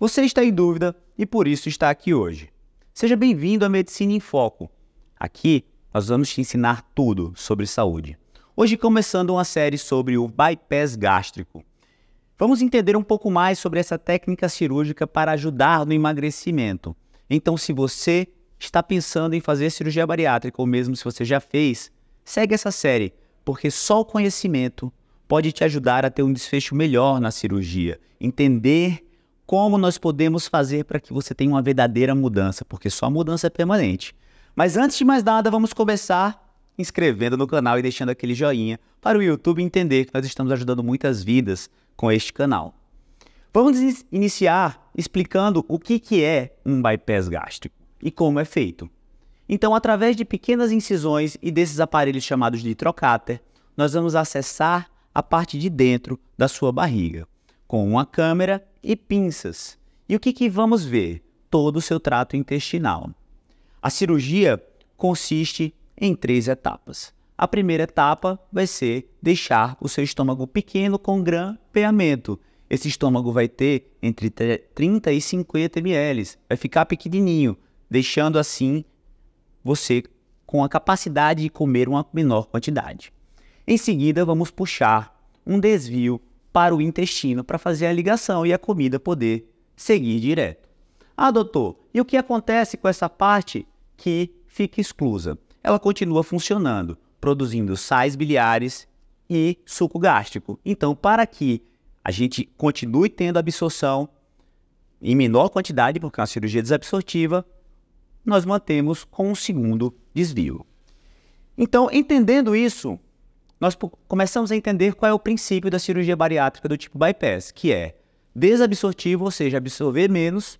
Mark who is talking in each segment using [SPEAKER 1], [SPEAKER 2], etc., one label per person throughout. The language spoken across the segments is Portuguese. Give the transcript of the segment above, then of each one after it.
[SPEAKER 1] Você está em dúvida e por isso está aqui hoje. Seja bem-vindo à Medicina em Foco. Aqui nós vamos te ensinar tudo sobre saúde. Hoje começando uma série sobre o bypass gástrico. Vamos entender um pouco mais sobre essa técnica cirúrgica para ajudar no emagrecimento. Então, se você está pensando em fazer cirurgia bariátrica ou mesmo se você já fez, segue essa série, porque só o conhecimento pode te ajudar a ter um desfecho melhor na cirurgia, entender como nós podemos fazer para que você tenha uma verdadeira mudança, porque só mudança é permanente. Mas antes de mais nada, vamos começar inscrevendo no canal e deixando aquele joinha para o YouTube entender que nós estamos ajudando muitas vidas com este canal. Vamos iniciar explicando o que, que é um bypass gástrico e como é feito. Então, através de pequenas incisões e desses aparelhos chamados de trocáter, nós vamos acessar a parte de dentro da sua barriga. Com uma câmera, e pinças. E o que, que vamos ver? Todo o seu trato intestinal. A cirurgia consiste em três etapas. A primeira etapa vai ser deixar o seu estômago pequeno com grampeamento. Esse estômago vai ter entre 30 e 50 ml, vai ficar pequenininho, deixando assim você com a capacidade de comer uma menor quantidade. Em seguida, vamos puxar um desvio para o intestino para fazer a ligação e a comida poder seguir direto. Ah, doutor, e o que acontece com essa parte que fica exclusa? Ela continua funcionando, produzindo sais biliares e suco gástrico. Então, para que a gente continue tendo absorção em menor quantidade, porque é uma cirurgia desabsortiva, nós mantemos com um segundo desvio. Então, entendendo isso, nós começamos a entender qual é o princípio da cirurgia bariátrica do tipo bypass, que é desabsortivo, ou seja, absorver menos,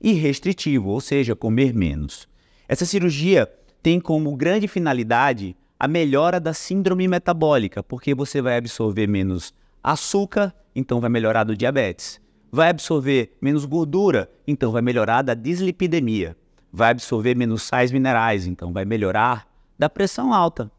[SPEAKER 1] e restritivo, ou seja, comer menos. Essa cirurgia tem como grande finalidade a melhora da síndrome metabólica, porque você vai absorver menos açúcar, então vai melhorar do diabetes. Vai absorver menos gordura, então vai melhorar da dislipidemia. Vai absorver menos sais minerais, então vai melhorar da pressão alta.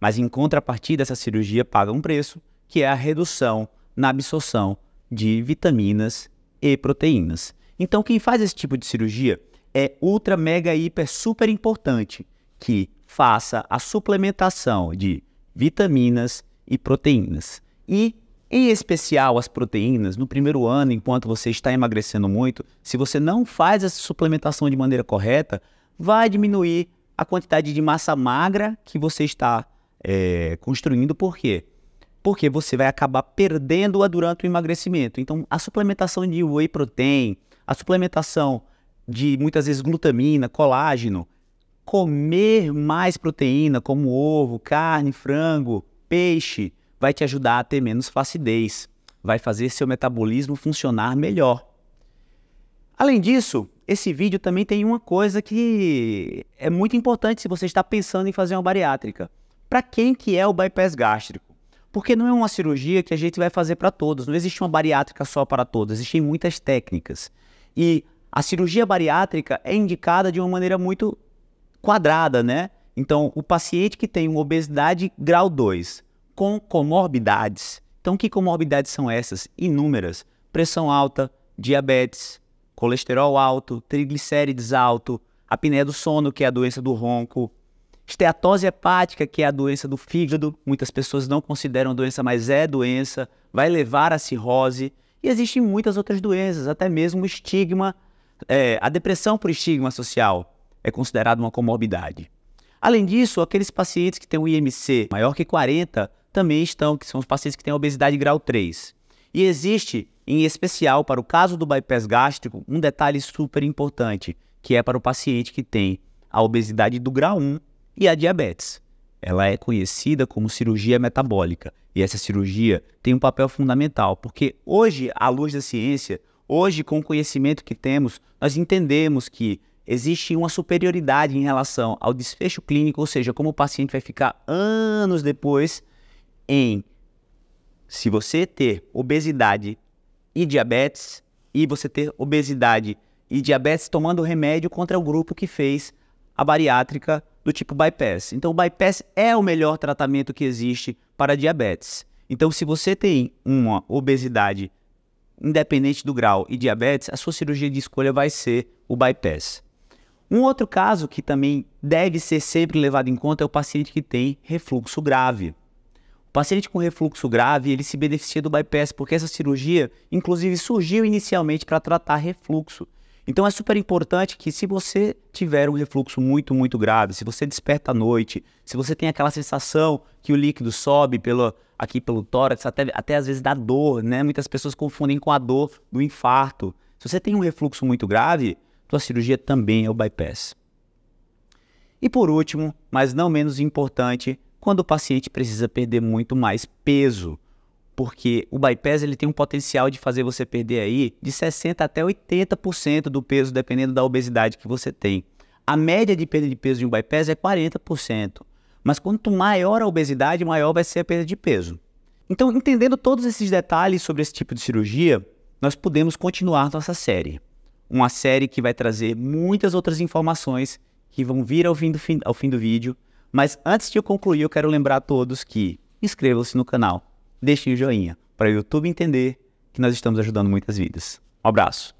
[SPEAKER 1] Mas em contrapartida, essa cirurgia paga um preço, que é a redução na absorção de vitaminas e proteínas. Então, quem faz esse tipo de cirurgia é ultra, mega, hiper, super importante que faça a suplementação de vitaminas e proteínas. E, em especial, as proteínas, no primeiro ano, enquanto você está emagrecendo muito, se você não faz essa suplementação de maneira correta, vai diminuir a quantidade de massa magra que você está é, construindo, por quê? Porque você vai acabar perdendo-a durante o emagrecimento. Então, a suplementação de whey protein, a suplementação de muitas vezes glutamina, colágeno, comer mais proteína, como ovo, carne, frango, peixe, vai te ajudar a ter menos flacidez, vai fazer seu metabolismo funcionar melhor. Além disso, esse vídeo também tem uma coisa que é muito importante se você está pensando em fazer uma bariátrica para quem que é o bypass gástrico? Porque não é uma cirurgia que a gente vai fazer para todos, não existe uma bariátrica só para todos, existem muitas técnicas. E a cirurgia bariátrica é indicada de uma maneira muito quadrada, né? Então, o paciente que tem uma obesidade grau 2 com comorbidades. Então, que comorbidades são essas? Inúmeras. Pressão alta, diabetes, colesterol alto, triglicérides alto, apneia do sono, que é a doença do ronco, Esteatose hepática, que é a doença do fígado, muitas pessoas não consideram doença, mas é doença, vai levar à cirrose. E existem muitas outras doenças, até mesmo o estigma, é, a depressão por estigma social é considerada uma comorbidade. Além disso, aqueles pacientes que têm um IMC maior que 40 também estão, que são os pacientes que têm obesidade grau 3. E existe, em especial para o caso do bypass gástrico, um detalhe super importante, que é para o paciente que tem a obesidade do grau 1 e a diabetes. Ela é conhecida como cirurgia metabólica. E essa cirurgia tem um papel fundamental, porque hoje, à luz da ciência, hoje, com o conhecimento que temos, nós entendemos que existe uma superioridade em relação ao desfecho clínico, ou seja, como o paciente vai ficar anos depois em se você ter obesidade e diabetes e você ter obesidade e diabetes tomando remédio contra o grupo que fez a bariátrica do tipo bypass. Então, o bypass é o melhor tratamento que existe para diabetes. Então, se você tem uma obesidade independente do grau e diabetes, a sua cirurgia de escolha vai ser o bypass. Um outro caso que também deve ser sempre levado em conta é o paciente que tem refluxo grave. O paciente com refluxo grave, ele se beneficia do bypass porque essa cirurgia, inclusive, surgiu inicialmente para tratar refluxo. Então é super importante que se você tiver um refluxo muito, muito grave, se você desperta à noite, se você tem aquela sensação que o líquido sobe pelo, aqui pelo tórax, até, até às vezes dá dor, né? Muitas pessoas confundem com a dor do infarto. Se você tem um refluxo muito grave, sua cirurgia também é o bypass. E por último, mas não menos importante, quando o paciente precisa perder muito mais peso porque o bypass ele tem um potencial de fazer você perder aí de 60 até 80% do peso, dependendo da obesidade que você tem. A média de perda de peso de um bypass é 40%, mas quanto maior a obesidade, maior vai ser a perda de peso. Então, entendendo todos esses detalhes sobre esse tipo de cirurgia, nós podemos continuar nossa série. Uma série que vai trazer muitas outras informações que vão vir ao fim do, fim, ao fim do vídeo. Mas antes de eu concluir, eu quero lembrar a todos que inscrevam-se no canal, deixe o um joinha para o YouTube entender que nós estamos ajudando muitas vidas. Um abraço.